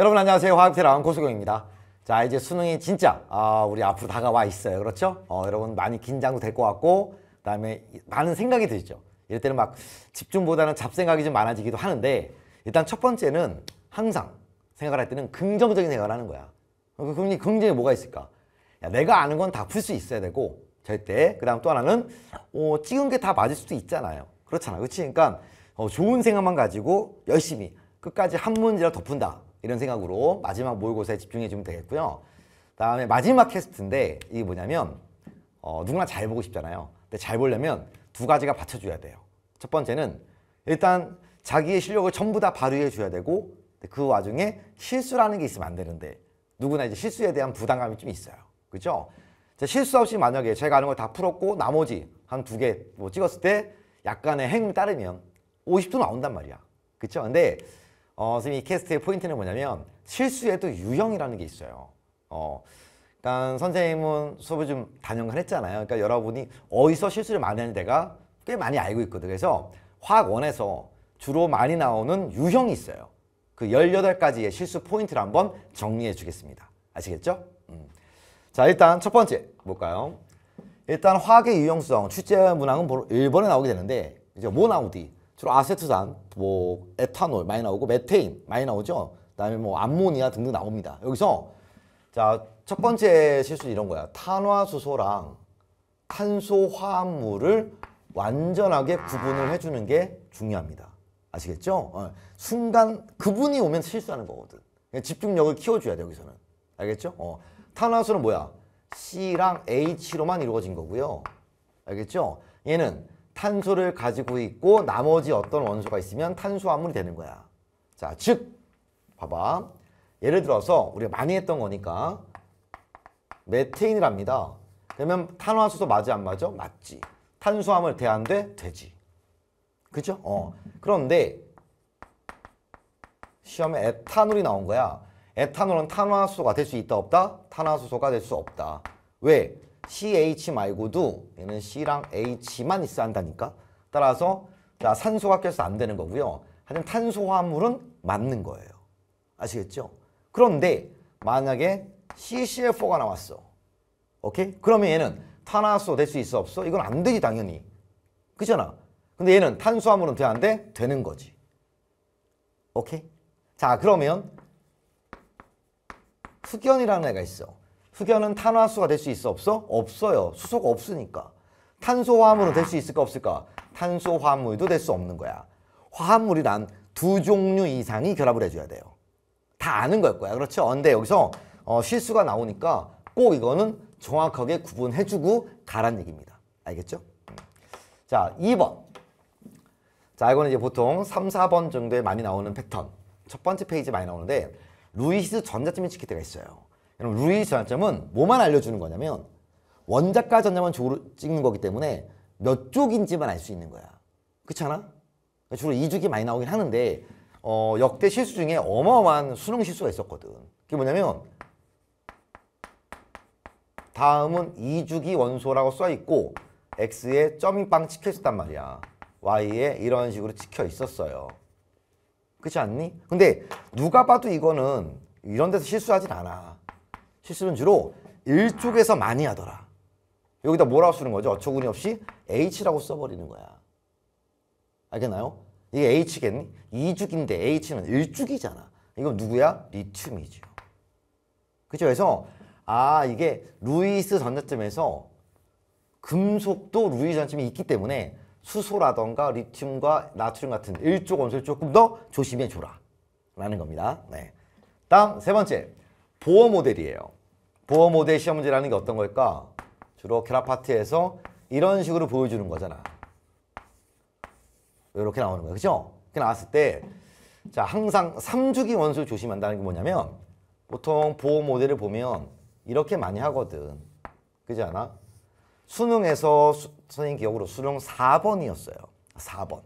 여러분 안녕하세요 화학테랑 고수경입니다 자 이제 수능이 진짜 아, 우리 앞으로 다가와 있어요 그렇죠? 어, 여러분 많이 긴장도 될 것 같고 그 다음에 많은 생각이 들죠 이럴 때는 막 집중보다는 잡생각이 좀 많아지기도 하는데 일단 첫 번째는 항상 생각을 할 때는 긍정적인 생각을 하는 거야 어, 그럼 긍정이 뭐가 있을까? 야, 내가 아는 건 다 풀 수 있어야 되고 절대 그 다음 또 하나는 어, 찍은 게 다 맞을 수도 있잖아요 그렇잖아 그치 그러니까 어, 좋은 생각만 가지고 열심히 끝까지 한 문제라 덮은다 이런 생각으로 마지막 모의고사에 집중해 주면 되겠고요. 다음에 마지막 캐스트인데 이게 뭐냐면 어, 누구나 잘 보고 싶잖아요. 근데 잘 보려면 두 가지가 받쳐줘야 돼요. 첫 번째는 일단 자기의 실력을 전부 다 발휘해 줘야 되고 그 와중에 실수라는 게 있으면 안 되는데 누구나 이제 실수에 대한 부담감이 좀 있어요. 그죠? 실수 없이 만약에 제가 아는 걸 다 풀었고 나머지 한 두 개 뭐 찍었을 때 약간의 행을 따르면 50도 나온단 말이야. 그죠 근데 어, 선생님 이 캐스트의 포인트는 뭐냐면 실수에도 유형이라는 게 있어요. 어, 그러니까 선생님은 수업을 좀 단연간 했잖아요. 그러니까 여러분이 어디서 실수를 많이 하는 데가 꽤 많이 알고 있거든요. 그래서 화학원에서 주로 많이 나오는 유형이 있어요. 그 18가지의 실수 포인트를 한번 정리해 주겠습니다. 아시겠죠? 음. 자 일단 첫 번째 볼까요? 일단 화학의 유형성, 출제 문항은 1번에 나오게 되는데 이제 뭐 나오디? 주로 아세트산, 뭐 에탄올 많이 나오고 메테인 많이 나오죠. 그다음에 뭐 암모니아 등등 나옵니다. 여기서 자첫 번째 실수 이런 거야. 탄화수소랑 탄소화합물을 완전하게 구분을 해주는 게 중요합니다. 아시겠죠? 어, 순간 그분이 오면 실수하는 거거든. 집중력을 키워줘야 돼 여기서는. 알겠죠? 어, 탄화수는 뭐야? C랑 H로만 이루어진 거고요. 알겠죠? 얘는 탄소를 가지고 있고 나머지 어떤 원소가 있으면 탄수화물이 되는 거야. 자, 즉 봐봐. 예를 들어서 우리가 많이 했던 거니까 메테인을합니다 그러면 탄화수소 맞지 안 맞아? 맞지. 탄수화물 대안 돼? 되지. 그죠? 어. 그런데 시험에 에탄올이 나온 거야. 에탄올은 탄화수소가 될 수 있다 없다? 탄화수소가 될 수 없다. 왜? CH 말고도 얘는 C랑 H만 있어야 한다니까. 따라서 자, 산소가 껴서 안 되는 거고요. 하여튼 탄소화물은 맞는 거예요. 아시겠죠? 그런데 만약에 CCl4가 나왔어. 오케이? 그러면 얘는 탄화수 될수 있어 없어? 이건 안 되지 당연히. 그잖아. 근데 얘는 탄소화물은돼는 돼? 되는 거지. 오케이? 자 그러면 흑연이라는 애가 있어. 흑연은 탄화수가 될 수 있어 없어? 없어요. 수소가 없으니까. 탄소 화합물은 될 수 있을까 없을까? 탄소 화합물도 될 수 없는 거야. 화합물이란 두 종류 이상이 결합을 해줘야 돼요. 다 아는 걸 거야. 그렇죠? 근데 여기서 어, 실수가 나오니까 꼭 이거는 정확하게 구분해주고 가란 얘기입니다. 알겠죠? 자, 2번. 자, 이거는 이제 보통 3, 4번 정도에 많이 나오는 패턴. 첫 번째 페이지 에 많이 나오는데 루이스 전자점이 치힐 때가 있어요. 여러분 루이 전환점은 뭐만 알려주는 거냐면 원작과 전자만 주로 찍는 거기 때문에 몇 쪽인지만 알 수 있는 거야. 그렇잖아 주로 이주기 많이 나오긴 하는데 어, 역대 실수 중에 어마어마한 수능 실수가 있었거든. 그게 뭐냐면 다음은 이주기 원소라고 써있고 x에 점빵 이 찍혀있단 말이야. y에 이런 식으로 찍혀있었어요. 그렇지 않니? 근데 누가 봐도 이거는 이런 데서 실수하진 않아. 실수는 주로 일쪽에서 많이 하더라. 여기다 뭐라고 쓰는 거죠? 어처구니 없이 H라고 써버리는 거야. 알겠나요? 이게 H겠니? 2죽인데 H는 1죽이잖아. 이건 누구야? 리튬이죠. 그죠? 그래서 아 이게 루이스 전자점에서 금속도 루이스 전자점이 있기 때문에 수소라던가 리튬과 나트륨 같은 1쪽 원소를 조금 더 조심해 줘라. 라는 겁니다. 네. 다음 세 번째. 보어 모델이에요. 보어 모델 시험 문제라는 게 어떤 걸까? 주로 캐라파트에서 이런 식으로 보여주는 거잖아. 이렇게 나오는 거예요. 그죠? 이렇게 나왔을 때, 자, 항상 3주기 원수 조심한다는 게 뭐냐면, 보통 보호 모델을 보면 이렇게 많이 하거든. 그지 않아? 수능에서 수, 선생님 기억으로 수능 4번이었어요. 4번.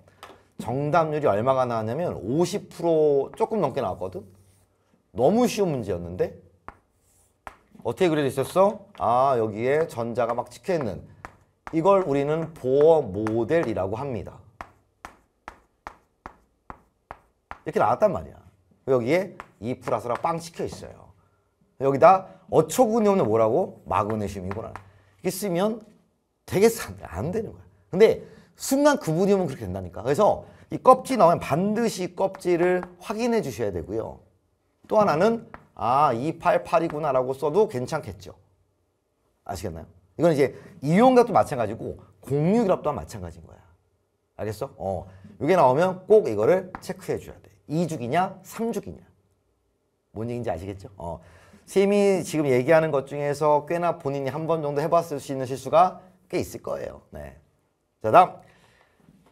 정답률이 얼마가 나왔냐면 50% 조금 넘게 나왔거든. 너무 쉬운 문제였는데 어떻게 그려져 있었어? 아 여기에 전자가 막 찍혀있는 이걸 우리는 보어 모델이라고 합니다. 이렇게 나왔단 말이야. 여기에 이 e 플러스라 빵 찍혀 있어요. 여기다 어처구니 없는 뭐라고? 마그네슘이구나. 이게 렇 쓰면 되겠어? 안 되는 거야. 근데 순간 구분이오면 그렇게 된다니까. 그래서 이 껍질 나오면 반드시 껍질을 확인해 주셔야 되고요. 또 하나는 아 288이구나 라고 써도 괜찮겠죠. 아시겠나요? 이건 이제 이용값도 마찬가지고 공유기도 마찬가지인 거야. 알겠어? 어. 이게 나오면 꼭 이거를 체크해 줘야 돼. 2주기냐 3주기냐. 뭔 얘기인지 아시겠죠? 어. 쌤이 지금 얘기하는 것 중에서 꽤나 본인이 한 번 정도 해봤을 수 있는 실수가 꽤 있을 거예요. 네. 자 다음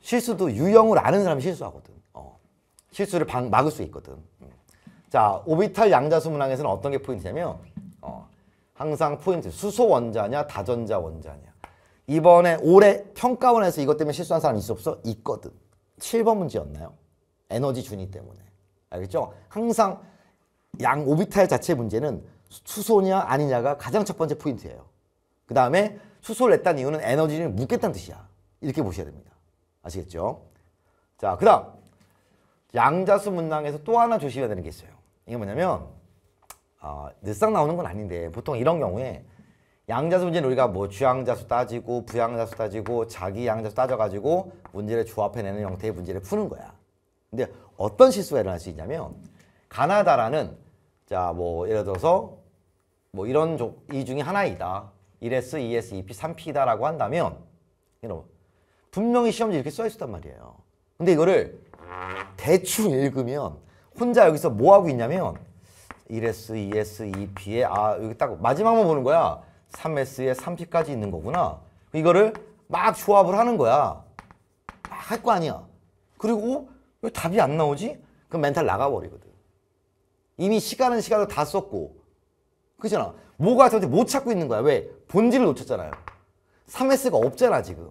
실수도 유형을 아는 사람이 실수하거든. 어. 실수를 방, 막을 수 있거든. 음. 자, 오비탈 양자수 문항에서는 어떤 게 포인트냐면 어, 항상 포인트, 수소 원자냐 다전자 원자냐. 이번에 올해 평가원에서 이것 때문에 실수한 사람 있어 없어? 있거든. 7번 문제였나요? 에너지 준위 때문에. 알겠죠? 항상 양 오비탈 자체 문제는 수소냐 아니냐가 가장 첫 번째 포인트예요. 그 다음에 수소를 냈다는 이유는 에너지를 묻겠다는 뜻이야. 이렇게 보셔야 됩니다. 아시겠죠? 자, 그 다음 양자수 문항에서 또 하나 조심해야 되는 게 있어요. 이게 뭐냐면 어, 늘상 나오는 건 아닌데 보통 이런 경우에 양자수 문제는 우리가 뭐 주양자수 따지고 부양자수 따지고 자기 양자수 따져가지고 문제를 조합해내는 형태의 문제를 푸는 거야. 근데 어떤 실수가 일어날 수 있냐면 가나다라는 자뭐 예를 들어서 뭐 이런 조, 이 중에 하나이다. 1S, 2S, 2P, 3P다 라고 한다면 여러분 분명히 시험지 이렇게 써있었단 말이에요. 근데 이거를 대충 읽으면 혼자 여기서 뭐 하고 있냐면 1S, 2S, 2P에 아 여기 딱 마지막만 보는 거야. 3S에 3P까지 있는 거구나. 이거를 막 조합을 하는 거야. 막 할 거 아니야. 그리고 왜 답이 안 나오지? 그럼 멘탈 나가버리거든. 이미 시간은 시간을 다 썼고 그잖아. 뭐가 저한테 못 찾고 있는 거야. 왜? 본질을 놓쳤잖아요. 3S가 없잖아 지금.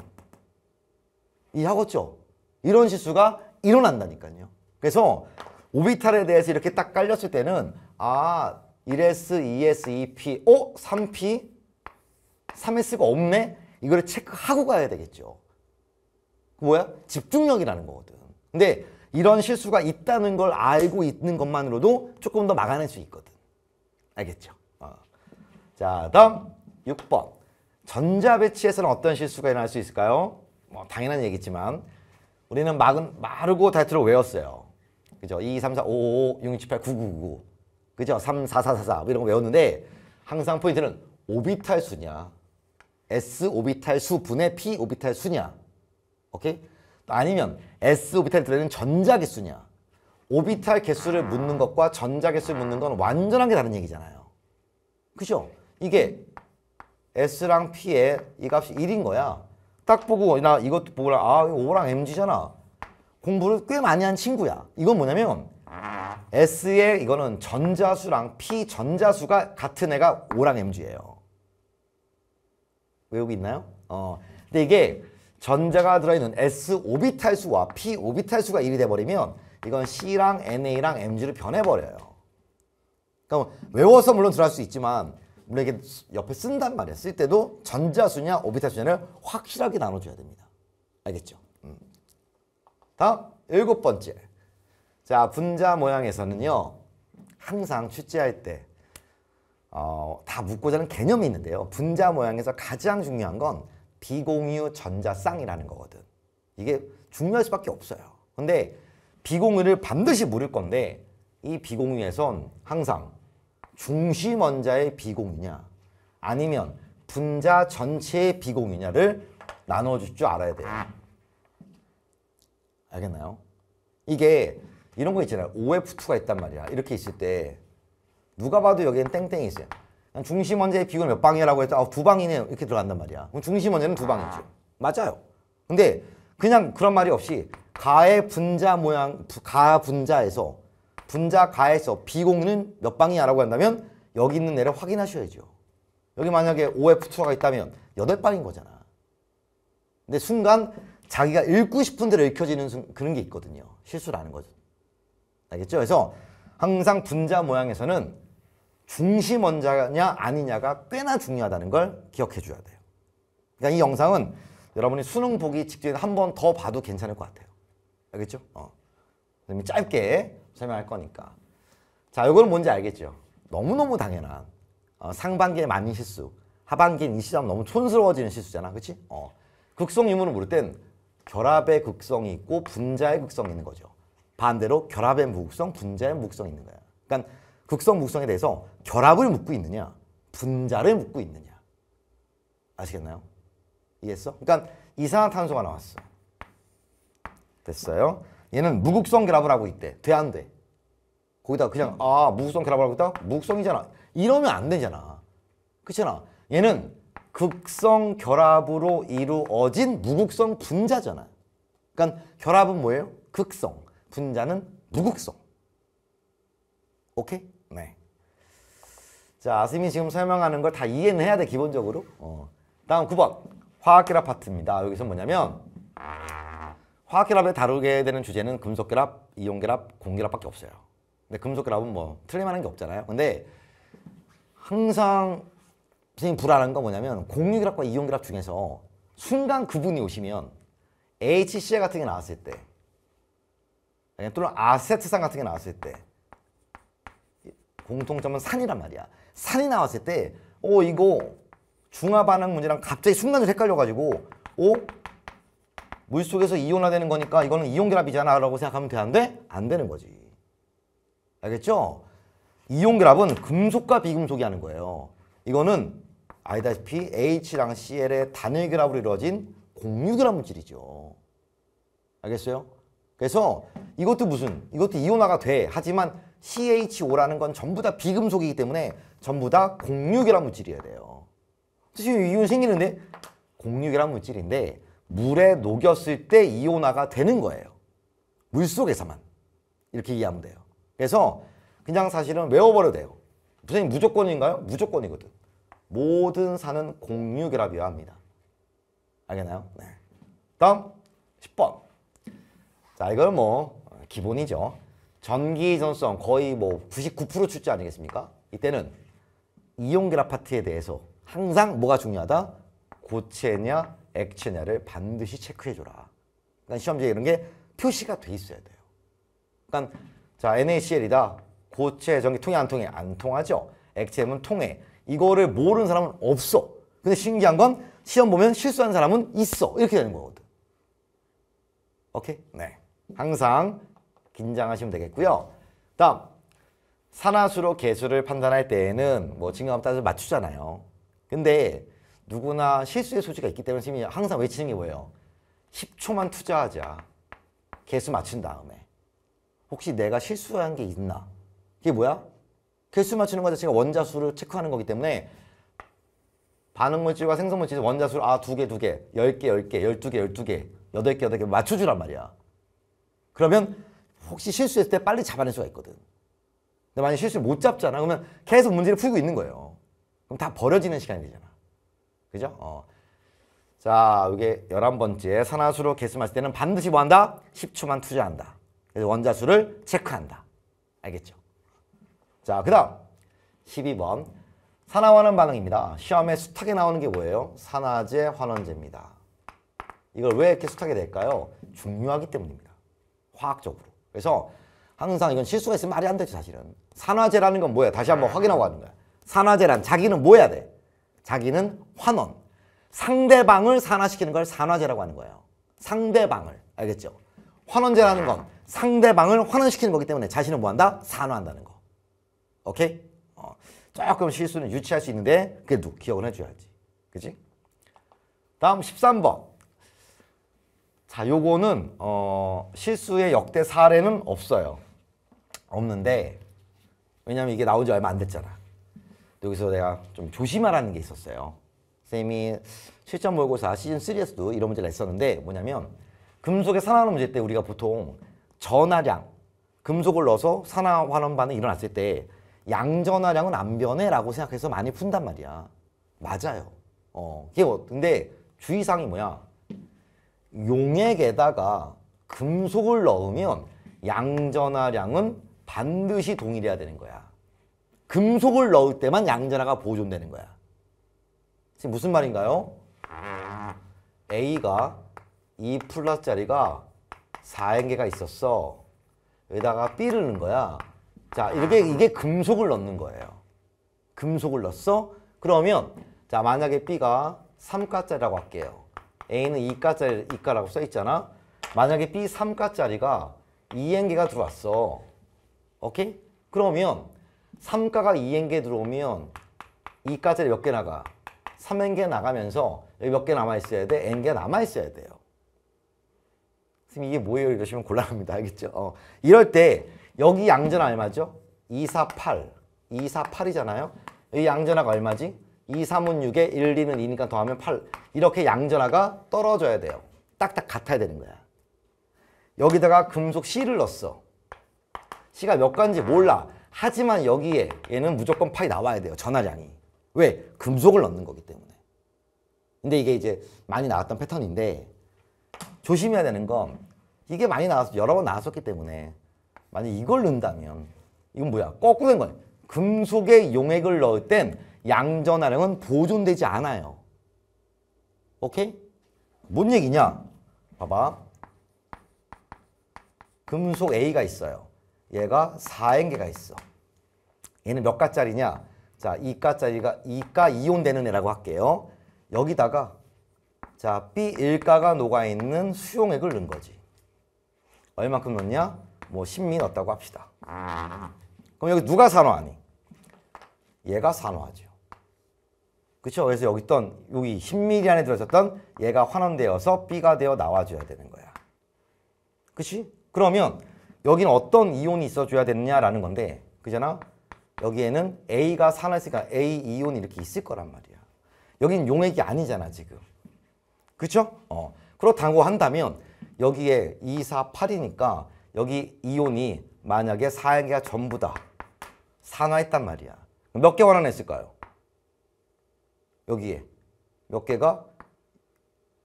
이해하겠죠? 이런 실수가 일어난다니까요. 그래서 오비탈에 대해서 이렇게 딱 깔렸을 때는 아 1S, 2S, 2P, 어? 3P? 3S가 없네? 이거를 체크하고 가야 되겠죠. 그 뭐야? 집중력이라는 거거든. 근데 이런 실수가 있다는 걸 알고 있는 것만으로도 조금 더 막아낼 수 있거든. 알겠죠? 어. 자, 다음 6번. 전자 배치에서는 어떤 실수가 일어날 수 있을까요? 뭐 당연한 얘기지만 우리는 막은 마르고 다이트를 외웠어요. 그죠? 2, 3, 4, 5, 5, 6, 7, 8, 9, 9, 9. 9. 그죠? 3, 4, 4, 4, 4 이런 거 외웠는데 항상 포인트는 오비탈 수냐 S 오비탈 수 분의 P 오비탈 수냐 오케이? 아니면 S 오비탈 들어있는 전자 개수냐 오비탈 개수를 묻는 것과 전자 개수를 묻는 건완전한게 다른 얘기잖아요 그죠? 이게 S랑 P의 이 값이 1인 거야 딱 보고 나 이것도 보고 아 이거 5랑 MG잖아 공부를 꽤 많이 한 친구야. 이건 뭐냐면 S의 이거는 전자수랑 P 전자수가 같은 애가 O랑 MG예요. 외우고 있나요? 어. 근데 이게 전자가 들어있는 S 오비탈 수와 P 오비탈 수가 1이 돼버리면 이건 C랑 NA랑 MG로 변해버려요. 그러니까 외워서 물론 들어갈 수 있지만 우리에게 옆에 쓴단 말이야. 쓸 때도 전자수냐 오비탈 수냐를 확실하게 나눠줘야 됩니다. 알겠죠? 다음 일곱 번째 자 분자 모양에서는요 항상 출제할 때다 어, 묻고자 하는 개념이 있는데요 분자 모양에서 가장 중요한 건 비공유 전자쌍이라는 거거든 이게 중요할 수밖에 없어요 근데 비공유를 반드시 물을 건데 이 비공유에선 항상 중심 원자의 비공유냐 아니면 분자 전체의 비공유냐를 나눠줄 줄 알아야 돼요 알겠나요? 이게 이런 거 있잖아요. OF2가 있단 말이야. 이렇게 있을 때 누가 봐도 여기엔 땡땡이 있어요. 중심 원자의 비율 몇 방이라고 해서 아, 두 방이네요. 이렇게 들어간단 말이야. 그럼 중심 원자는 두 방이죠. 아. 맞아요. 근데 그냥 그런 말이 없이 가의 분자 모양, 가 분자에서 분자 가에서 비공은 몇 방이야라고 한다면 여기 있는 애를 확인하셔야죠. 여기 만약에 OF2가 있다면 8 방인 거잖아. 근데 순간 자기가 읽고 싶은 대로 읽혀지는 순, 그런 게 있거든요. 실수라는 거죠. 알겠죠? 그래서 항상 분자 모양에서는 중심 원자냐 아니냐가 꽤나 중요하다는 걸 기억해 줘야 돼요. 그러니까 이 영상은 여러분이 수능 보기 직전에 한 번 더 봐도 괜찮을 것 같아요. 알겠죠? 어. 짧게 설명할 거니까. 자, 이건 뭔지 알겠죠? 너무너무 당연한 어, 상반기에 많은 실수, 하반기엔 이 시점 너무 촌스러워지는 실수잖아. 그치? 어. 극성 유무를 물을 땐 결합의 극성이 있고 분자의 극성이 있는 거죠. 반대로 결합의 무극성, 분자의 무극성이 있는 거야. 그러니까 극성, 무극성에 대해서 결합을 묻고 있느냐, 분자를 묻고 있느냐. 아시겠나요? 이해했어? 그러니까 이산화탄소가 나왔어. 됐어요? 얘는 무극성 결합을 하고 있대. 돼, 안 돼? 거기다 그냥 아, 무극성 결합을 하고 있다? 무극성이잖아. 이러면 안 되잖아. 그렇잖아. 얘는 극성 결합으로 이루어진 무극성 분자잖아. 그러니까 결합은 뭐예요? 극성, 분자는 무극성. 오케이? 네. 자, 아스미 지금 설명하는 걸 다 이해는 해야 돼, 기본적으로. 어. 다음 9번. 화학결합 파트입니다. 여기서 뭐냐면 화학결합에 다루게 되는 주제는 금속결합, 이온결합, 공결합밖에 없어요. 근데 금속결합은 뭐 틀림하는 게 없잖아요. 근데 항상 선생님 불안한 건 뭐냐면 공유결합과 이용결합 중에서 순간 그분이 오시면 h c a 같은 게 나왔을 때 또는 아세트산 같은 게 나왔을 때 공통점은 산이란 말이야. 산이 나왔을 때오 어, 이거 중화 반응 문제랑 갑자기 순간적 헷갈려가지고 오 어? 물속에서 이온화되는 거니까 이거는 이온결합이잖아 라고 생각하면 되는데 안 되는 거지. 알겠죠? 이온결합은 금속과 비금속이 하는 거예요. 이거는 아시다시피 H랑 CL의 단일 결합으로 이루어진 공유결합 물질이죠. 알겠어요? 그래서 이것도 무슨 이것도 이온화가 돼. 하지만 CH5라는 건 전부 다 비금속이기 때문에 전부 다 공유결합 물질이어야 돼요. 지금 이온 생기는데 공유결합 물질인데 물에 녹였을 때 이온화가 되는 거예요. 물 속에서만. 이렇게 이해하면 돼요. 그래서 그냥 사실은 외워버려도 돼요. 선생님 무조건인가요? 무조건이거든. 모든 산은 공유결합 비합니다 알겠나요? 네. 다음 10번. 자, 이건 뭐 기본이죠. 전기 전성 거의 뭐 99% 출제 아니겠습니까? 이때는 이온결합 파트에 대해서 항상 뭐가 중요하다? 고체냐 액체냐를 반드시 체크해줘라. 그러니까 시험지에 이런 게 표시가 돼 있어야 돼요. 그러니까 자 NaCl이다. 고체 전기 통해 안 통해? 안 통하죠. 액체면 통해. 이거를 모르는 사람은 없어. 근데 신기한 건 시험 보면 실수한 사람은 있어. 이렇게 되는 거거든. 오케이? 네. 항상 긴장하시면 되겠고요. 다음. 산화수로 개수를 판단할 때에는 뭐 증가감 따져서 맞추잖아요. 근데 누구나 실수의 소지가 있기 때문에 지금 항상 외치는 게 뭐예요? 10초만 투자하자. 개수 맞춘 다음에. 혹시 내가 실수한 게 있나? 그게 뭐야? 개수 맞추는 것 자체가 원자수를 체크하는 거기 때문에 반응물질과 생성물질 원자수를 아, 두 개, 두 개, 열 개, 열 개, 열두 개, 열두 개, 여덟 개, 여덟 개 맞춰주란 말이야. 그러면 혹시 실수했을 때 빨리 잡아낼 수가 있거든. 근데 만약 실수를 못 잡잖아. 그러면 계속 문제를 풀고 있는 거예요. 그럼 다 버려지는 시간이 되잖아. 그죠? 어. 자, 이게 1 1 번째 산화수로 개수 맞을 때는 반드시 뭐 한다? 0초만 투자한다. 그래서 원자수를 체크한다. 알겠죠? 자, 그 다음 12번 산화환원 반응입니다. 시험에 숱하게 나오는 게 뭐예요? 산화제, 환원제입니다. 이걸 왜 이렇게 숱하게 될까요? 중요하기 때문입니다. 화학적으로. 그래서 항상 이건 실수가 있으면 말이 안되죠 사실은. 산화제라는 건 뭐야? 다시 한번 확인하고 하는 거야. 산화제란 자기는 뭐야 돼? 자기는 환원. 상대방을 산화시키는 걸 산화제라고 하는 거예요. 상대방을. 알겠죠? 환원제라는 건 상대방을 환원시키는 거기 때문에 자신은 뭐한다? 산화한다는 거. 오케이? 어, 조금 실수는 유치할 수 있는데 그래도 기억은 해줘야지. 그치 다음 13번. 자, 요거는 어, 실수의 역대 사례는 없어요. 없는데 왜냐면 이게 나온 지 얼마 안 됐잖아. 여기서 내가 좀 조심하라는 게 있었어요. 쌤이 실전 모의고사 아, 시즌 3에서도 이런 문제를 냈었는데 뭐냐면 금속의 산화환원 문제 때 우리가 보통 전화량 금속을 넣어서 산화환원 반응이 일어났을 때 양전화량은 안 변해라고 생각해서 많이 푼단 말이야. 맞아요. 어, 뭐, 근데 주의사항이 뭐야? 용액에다가 금속을 넣으면 양전화량은 반드시 동일해야 되는 거야. 금속을 넣을 때만 양전화가 보존되는 거야. 지금 무슨 말인가요? A가 2 e 플러스짜리가 4행계가 있었어. 여기다가 B를 넣은 거야. 자 이렇게 이게 금속을 넣는 거예요. 금속을 넣었어? 그러면 자 만약에 B가 3가짜리라고 할게요. A는 2가짜리 2가라고 써 있잖아. 만약에 B 3가짜리가 2행개가 들어왔어. 오케이? 그러면 3가가 2행개 들어오면 2가짜리 몇 개 나가? 3행개 나가면서 여기 몇 개 남아있어야 돼? n개 남아있어야 돼요. 선생님 이게 뭐예요? 이러시면 곤란합니다. 알겠죠? 어. 이럴 때 여기 양전화 얼마죠? 248. 248이잖아요. 이 양전화가 얼마지? 2, 3은 6에 1, 2는 2니까 더하면 8. 이렇게 양전화가 떨어져야 돼요. 딱딱 같아야 되는 거야. 여기다가 금속 C를 넣었어. C가 몇 간지 몰라. 하지만 여기에 얘는 무조건 파이 나와야 돼요. 전화량이. 왜? 금속을 넣는 거기 때문에. 근데 이게 이제 많이 나왔던 패턴인데 조심해야 되는 건 이게 많이 나왔어 여러 번 나왔었기 때문에 만약 이걸 넣는다면 이건 뭐야? 거꾸로 된 거예요. 금속에 용액을 넣을 땐 양전화량은 보존되지 않아요. 오케이? 뭔 얘기냐? 봐봐. 금속 A가 있어요. 얘가 4행계가 있어. 얘는 몇 가짜리냐? 자, 2가짜리가 2가 이온 되는 애라고 할게요. 여기다가 자, B1가가 녹아있는 수용액을 넣은 거지. 얼마큼 넣냐? 뭐 신미 넣었다고 합시다. 그럼 여기 누가 산화하니? 얘가 산화하죠. 그렇죠? 그래서 여기 있던 여기 1 0 m 안에 들어있던 얘가 환원되어서 B가 되어 나와줘야 되는 거야. 그렇지? 그러면 여기는 어떤 이온이 있어줘야 되느냐라는 건데 그잖아? 여기에는 A가 산화했으니까 A 이온이 이렇게 있을 거란 말이야. 여기 용액이 아니잖아 지금. 그렇죠? 어. 그렇다고 한다면 여기에 2, 4, 8이니까 여기 이온이 만약에 4행기가 전부 다 산화했단 말이야. 몇 개가 완화했을까요? 여기에 몇 개가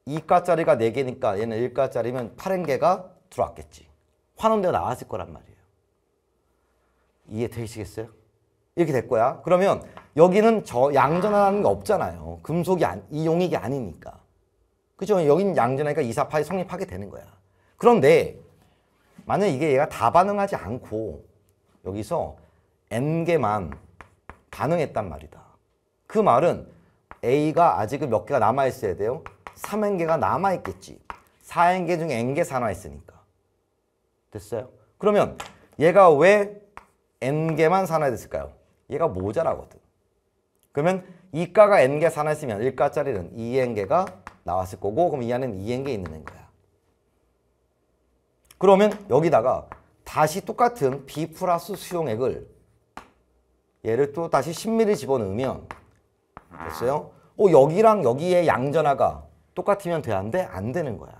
2가짜리가 4개니까 얘는 1가짜리면 8행개가 들어왔겠지. 환원되어 나왔을 거란 말이에요. 이해되시겠어요? 이렇게 될 거야. 그러면 여기는 저 양전하는 게 없잖아요. 금속이 안, 이용액이 아니니까. 그죠? 여긴 양전하니까 2, 4, 8이 성립하게 되는 거야. 그런데 만약 이게 얘가 다 반응하지 않고 여기서 n개만 반응했단 말이다. 그 말은 A가 아직몇 개가 남아있어야 돼요? 3n개가 남아있겠지. 4n개 중에 n개 산화했으니까. 됐어요? 그러면 얘가 왜 n개만 산화됐을까요? 얘가 모자라거든. 그러면 이가가 n개 산화했으면 1가짜리는 2n개가 나왔을 거고 그럼 이 안에는 2n개 있는 거야. 그러면 여기다가 다시 똑같은 B 플러스 수용액을 얘를 또 다시 10ml 집어넣으면 됐어요? 어, 여기랑 여기의 양전화가 똑같으면 돼? 안 돼? 안 되는 거야.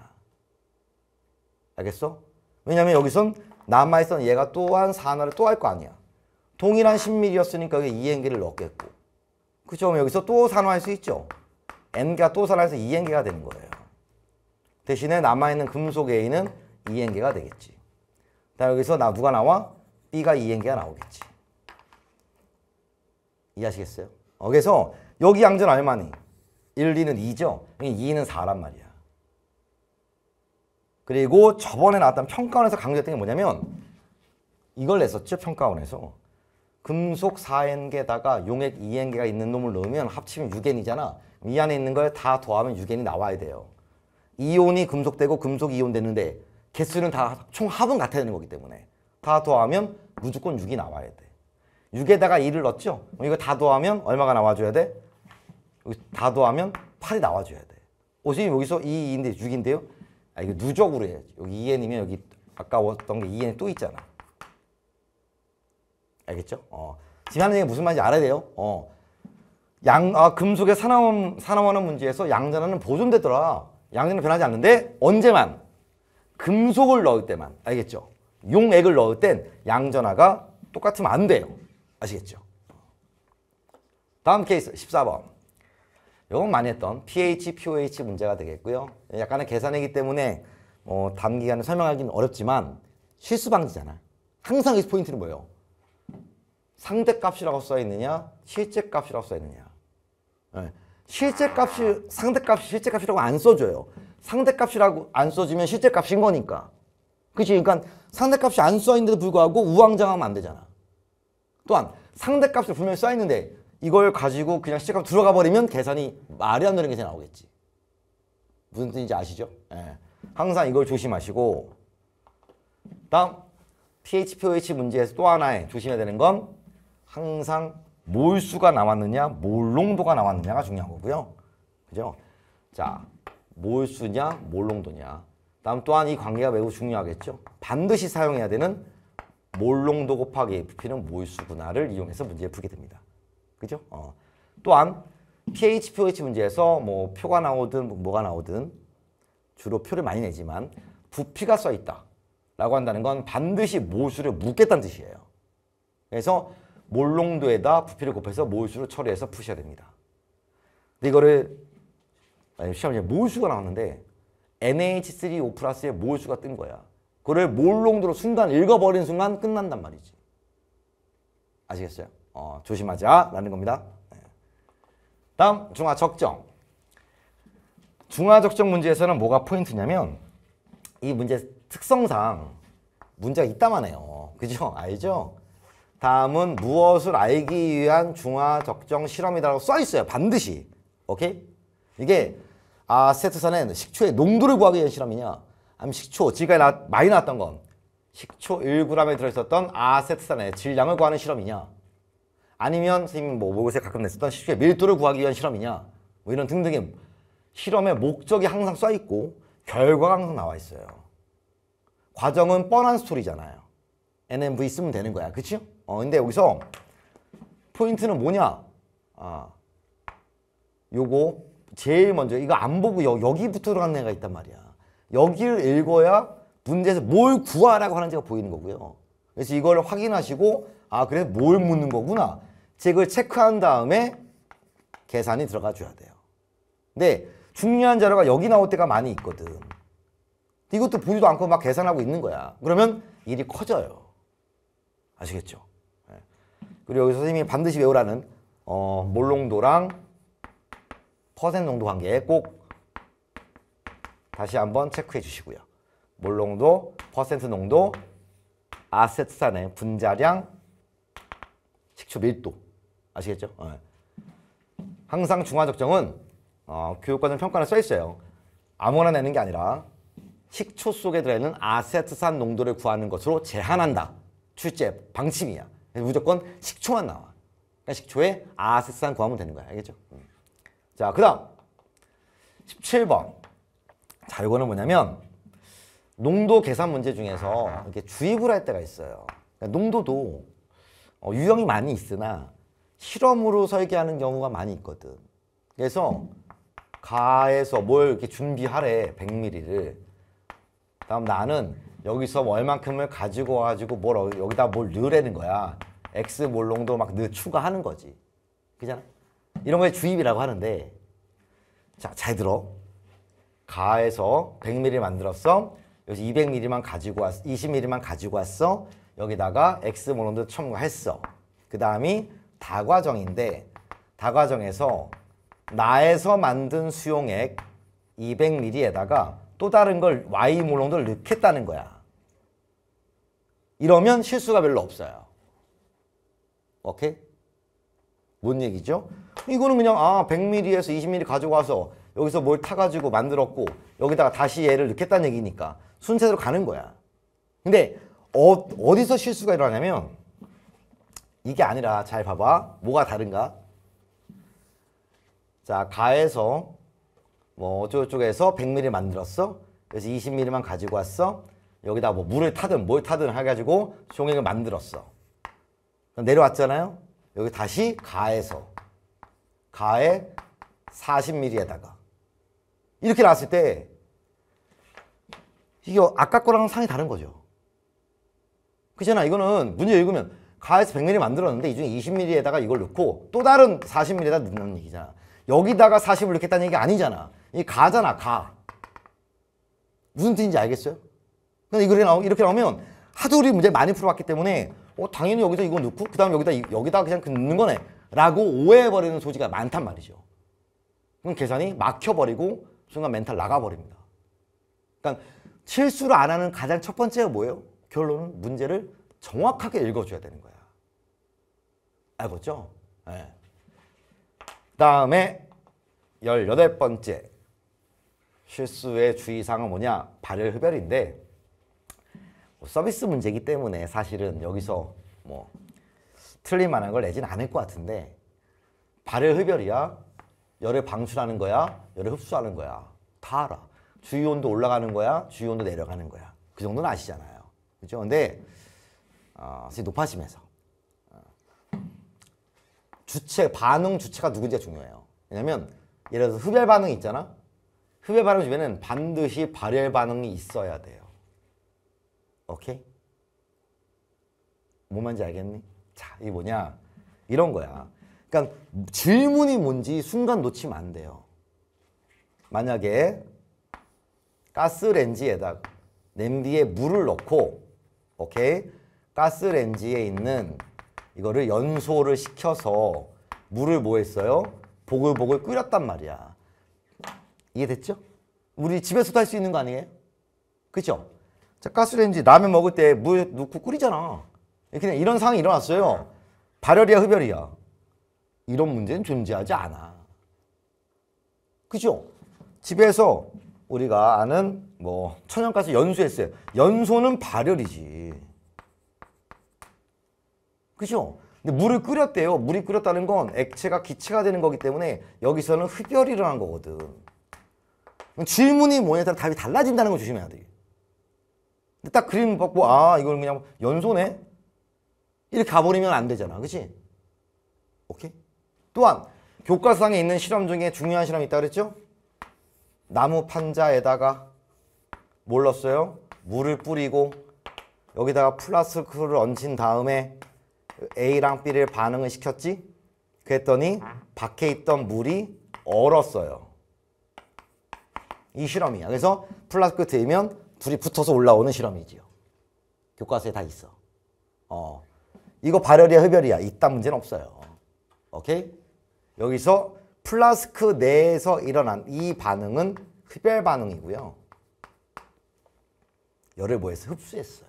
알겠어? 왜냐면 여기선 남아있던 얘가 또한 산화를 또 할 거 아니야. 동일한 10ml였으니까 여기 2N기를 넣겠고. 그쵸? 여기서 또 산화할 수 있죠? N기가 또 산화해서 2N기가 되는 거예요. 대신에 남아있는 금속 A는 2행계가 되겠지. 다 여기서 나 누가 나와? B가 2행계가 나오겠지. 이해하시겠어요? 어, 그래서 여기 양전 얼마니? 1, 2는 2죠? 2는 4란 말이야. 그리고 저번에 나왔던 평가원에서 강조했던 게 뭐냐면 이걸 냈었죠, 평가원에서. 금속 4N개다가 용액 2N개가 있는 놈을 넣으면 합치면 6N이잖아. 이 안에 있는 걸 다 더하면 6N이 나와야 돼요. 이온이 금속되고 금속 이온 되는데 개수는 다 총 합은 같아야 되는 거기 때문에 다 더하면 무조건 6이 나와야 돼. 6에다가 2를 넣었죠? 이거 다 더하면 얼마가 나와줘야 돼? 다 더하면 8이 나와줘야 돼. 오직 여기서 2, 인데 6인데요. 아, 이거 누적으로 해야지. 여기 2n이면 여기 아까 웠던게 2n 또 있잖아. 알겠죠? 어. 지금 하 무슨 말인지 알아야 돼요. 어. 양, 아, 금속의 산화원, 산화원화 문제에서 양전하는 보존되더라. 양전은 변하지 않는데 언제만? 금속을 넣을 때만 알겠죠? 용액을 넣을 땐 양전화가 똑같으면 안 돼요. 아시겠죠? 다음 케이스 14번. 이건 많이 했던 pH, pOH 문제가 되겠고요. 약간의 계산이기 때문에 어, 단기간에 설명하기는 어렵지만 실수 방지잖아. 항상 이 포인트는 뭐예요? 상대값이라고 써있느냐 실제값이라고 써있느냐 네. 예. 실제값이 상대값이 실제값이라고 안 써줘요. 상대값이라고 안 써지면 실제값인 거니까. 그치? 그러니까 상대값이 안 써있는데도 불구하고 우왕좌왕하면 안 되잖아. 또한 상대값이 분명히 써있는데 이걸 가지고 그냥 실제값 들어가 버리면 계산이 말이 안 되는 계산이 나오겠지. 무슨 뜻인지 아시죠? 예. 항상 이걸 조심하시고 다음 PHPOH 문제에서 또 하나의 조심해야 되는 건 항상 몰수가 나왔느냐 몰롱도가 나왔느냐가 중요한 거고요. 그죠? 자, 몰수냐 몰롱도냐 다음 또한 이 관계가 매우 중요하겠죠. 반드시 사용해야 되는 몰롱도 곱하기 a p 는 몰수구나를 이용해서 문제 풀게 됩니다. 그죠? 어. 또한 pH, pH 문제에서 뭐 표가 나오든 뭐가 나오든 주로 표를 많이 내지만 부피가 써있다 라고 한다는 건 반드시 몰수를 묻겠다는 뜻이에요. 그래서 몰롱도에다 부피를 곱해서 몰수를 처리해서 푸셔야 됩니다. 근데 이거를 시험에 몰수가 나왔는데 NH3O 플러스에 몰수가 뜬 거야. 그걸 몰롱도로 순간 읽어버린 순간 끝난단 말이지. 아시겠어요? 어, 조심하자라는 겁니다. 네. 다음 중화적정. 중화적정 문제에서는 뭐가 포인트냐면 이 문제 특성상 문제가 있다만 해요. 그죠? 알죠? 다음은 무엇을 알기 위한 중화적정 실험이라고써 있어요. 반드시. 오케이? 이게 아세트산은 식초의 농도를 구하기 위한 실험이냐 아니면 식초, 지금까지 나, 많이 나왔던 건 식초 1g에 들어있었던 아세트산의 질량을 구하는 실험이냐 아니면 선생님 뭐 목욕에 가끔 냈었던 식초의 밀도를 구하기 위한 실험이냐 뭐 이런 등등의 실험의 목적이 항상 써있고 결과가 항상 나와 있어요 과정은 뻔한 스토리잖아요 NMV 쓰면 되는 거야 그치? 어 근데 여기서 포인트는 뭐냐 아 요거 제일 먼저 이거 안 보고 여, 여기부터 들어간 애가 있단 말이야. 여기를 읽어야 문제에서 뭘 구하라고 하는지가 보이는 거고요. 그래서 이걸 확인하시고 아 그래 뭘 묻는 거구나. 책을 체크한 다음에 계산이 들어가 줘야 돼요. 근데 중요한 자료가 여기 나올 때가 많이 있거든. 이것도 보지도 않고 막 계산하고 있는 거야. 그러면 일이 커져요. 아시겠죠? 예. 그리고 여기 서 선생님이 반드시 외우라는 어, 몰롱도랑 퍼센트 농도 관계 꼭 다시 한번 체크해 주시고요. 몰 농도, 퍼센트 농도, 아세트 산의 분자량, 식초 밀도 아시겠죠? 네. 항상 중화적정은 어, 교육과정 평가를써 있어요. 아무거나 내는 게 아니라 식초 속에 들어있는 아세트산 농도를 구하는 것으로 제한한다. 출제 방침이야. 무조건 식초만 나와. 그러니까 식초에 아세트산 구하면 되는 거야. 알겠죠? 음. 자, 그 다음 17번 자, 이거는 뭐냐면 농도 계산 문제 중에서 이렇게 주입을 할 때가 있어요. 그러니까 농도도 어, 유형이 많이 있으나 실험으로 설계하는 경우가 많이 있거든. 그래서 가에서 뭘 이렇게 준비하래 100ml를 다음 나는 여기서 얼만큼을 가지고 와가지고 뭘 여기다 뭘 넣으라는 거야. X 몰롱도 막 넣, 추가하는 거지. 그잖아. 이런 거에 주입이라고 하는데 자, 잘 들어. 가에서 100ml 만들었어. 여기서 200ml만 가지고 왔어. 20ml만 가지고 왔어. 여기다가 X 몰론도 첨가했어. 그 다음이 다과정인데 다과정에서 나에서 만든 수용액 200ml에다가 또 다른 걸 Y 몰론도를 넣겠다는 거야. 이러면 실수가 별로 없어요. 오케이? 뭔 얘기죠? 이거는 그냥 아 100ml에서 20ml 가져가서 여기서 뭘 타가지고 만들었고 여기다가 다시 얘를 넣겠다는 얘기니까 순서대로 가는 거야. 근데 어, 어디서 실수가 일어나냐면 이게 아니라 잘 봐봐. 뭐가 다른가? 자 가에서 뭐 어쩌고저쩌고해서 100ml 만들었어. 그래서 20ml만 가지고 왔어. 여기다 뭐 물을 타든 뭘 타든 해가지고 종이를 만들었어. 내려왔잖아요. 여기 다시 가에서 가에 40mm에다가 이렇게 나왔을 때 이게 아까 거랑 상이 다른 거죠. 그잖아 이거는 문제 읽으면 가에서 100mm 만들었는데 이 중에 20mm에다가 이걸 넣고 또 다른 40mm에다 넣는 얘기잖아. 여기다가 40을 넣겠다는 얘기 아니잖아. 이 가잖아, 가. 무슨 뜻인지 알겠어요? 근데 이렇게, 나오, 이렇게 나오면 하도 우리 문제 많이 풀어왔기 때문에 어, 당연히 여기서 이거 넣고 그 다음 여기다 여기다 그냥 그 넣는 거네 라고 오해해버리는 소지가 많단 말이죠. 그럼 계산이 막혀버리고 순간 멘탈 나가버립니다. 그러니까 실수를 안 하는 가장 첫 번째가 뭐예요? 결론은 문제를 정확하게 읽어줘야 되는 거야. 알겠죠? 네. 다음에 1 8 번째 실수의 주의사항은 뭐냐? 발열 흡혈인데 뭐 서비스 문제이기 때문에 사실은 여기서 뭐 틀릴 만한 걸 내진 않을 것 같은데 발열 흡열이야 열을 방출하는 거야 열을 흡수하는 거야 다 알아 주위 온도 올라가는 거야 주위 온도 내려가는 거야 그 정도는 아시잖아요 그죠 근데 어, 높아지면서 어, 주체 반응 주체가 누군지가 중요해요 왜냐면 예를 들어서 흡열 반응이 있잖아 흡열 반응 주변에는 반드시 발열 반응이 있어야 돼요 오케이? 뭐 뭔지 알겠니? 자, 이게 뭐냐? 이런 거야. 그러니까 질문이 뭔지 순간 놓치면 안 돼요. 만약에 가스렌지에다 냄비에 물을 넣고 오케이? 가스렌지에 있는 이거를 연소를 시켜서 물을 뭐 했어요? 보글보글 끓였단 말이야. 이해됐죠? 우리 집에서도 할 수 있는 거 아니에요? 그죠? 자, 가스레인지 라면 먹을 때 물 넣고 끓이잖아. 그냥 이런 상황이 일어났어요. 발열이야 흡열이야. 이런 문제는 존재하지 않아. 그죠? 집에서 우리가 아는 뭐 천연가스 연소했어요. 연소는 발열이지. 그죠? 근데 물을 끓였대요. 물이 끓였다는 건 액체가 기체가 되는 거기 때문에 여기서는 흡열이 일어난 거거든. 질문이 뭐에 냐 따라 답이 달라진다는 걸 조심해야 돼. 딱 그림 받고 아 이걸 그냥 연소네 이렇게 가버리면 안 되잖아 그치? 오케이? 또한 교과상에 서 있는 실험 중에 중요한 실험이 있다 그랬죠? 나무 판자에다가 뭘 넣었어요? 물을 뿌리고 여기다가 플라스크를 얹힌 다음에 A랑 B를 반응을 시켰지? 그랬더니 밖에 있던 물이 얼었어요. 이 실험이야. 그래서 플라스크 들면 둘이 붙어서 올라오는 실험이지요. 교과서에 다 있어. 어. 이거 발열이야 흡열이야. 이딴 문제는 없어요. 오케이? 여기서 플라스크 내에서 일어난 이 반응은 흡열 반응이고요. 열을 뭐했어 흡수했어요.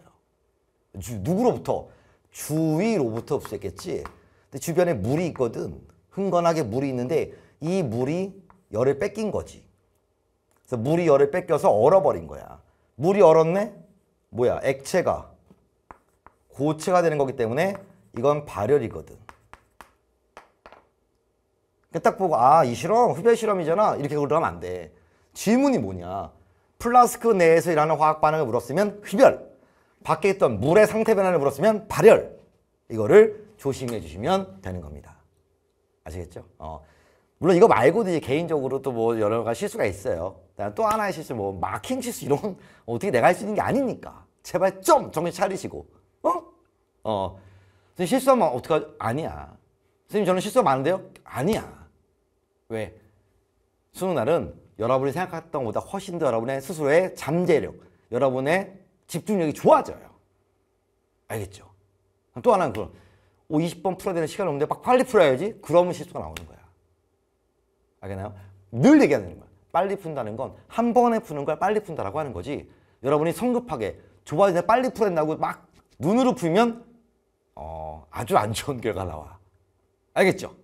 주, 누구로부터? 주위로부터 흡수했겠지. 근데 주변에 물이 있거든. 흥건하게 물이 있는데 이 물이 열을 뺏긴 거지. 그래서 물이 열을 뺏겨서 얼어버린 거야. 물이 얼었네? 뭐야 액체가 고체가 되는 거기 때문에 이건 발열이거든. 그러니까 딱 보고 아 이 실험 흡연 실험이잖아 이렇게 그러면 안 돼. 질문이 뭐냐. 플라스크 내에서 일하는 화학 반응을 물었으면 흡열. 밖에 있던 물의 상태 변화를 물었으면 발열. 이거를 조심해 주시면 되는 겁니다. 아시겠죠? 어. 물론 이거 말고도 이제 개인적으로 또 뭐 여러 가지 실수가 있어요. 또 하나의 실수 뭐 마킹 실수 이런 건 어떻게 내가 할 수 있는 게 아니니까 제발 좀 정신 차리시고 어? 어 선생님 실수하면 어떡하지? 아니야. 선생님 저는 실수 많은데요? 아니야. 왜? 수능날은 여러분이 생각했던 것보다 훨씬 더 여러분의 스스로의 잠재력, 여러분의 집중력이 좋아져요. 알겠죠? 또 하나는 그런 20번 풀어야 되는 시간이 없는데 막 빨리 풀어야지 그러면 실수가 나오는 거야. 알겠나요? 늘 얘기하는 거야. 빨리 푼다는 건 한 번에 푸는 걸 빨리 푼다라고 하는 거지. 여러분이 성급하게 좋아야돼 빨리 풀었다고 막 눈으로 풀면 어, 아주 안 좋은 결과 나와. 알겠죠?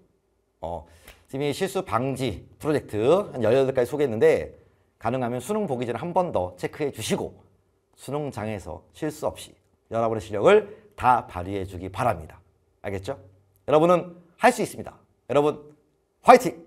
어, 지금 이 실수 방지 프로젝트 한 18가지 소개했는데 가능하면 수능 보기 전에 한 번 더 체크해 주시고 수능장에서 실수 없이 여러분의 실력을 다 발휘해 주기 바랍니다. 알겠죠? 여러분은 할 수 있습니다. 여러분 화이팅!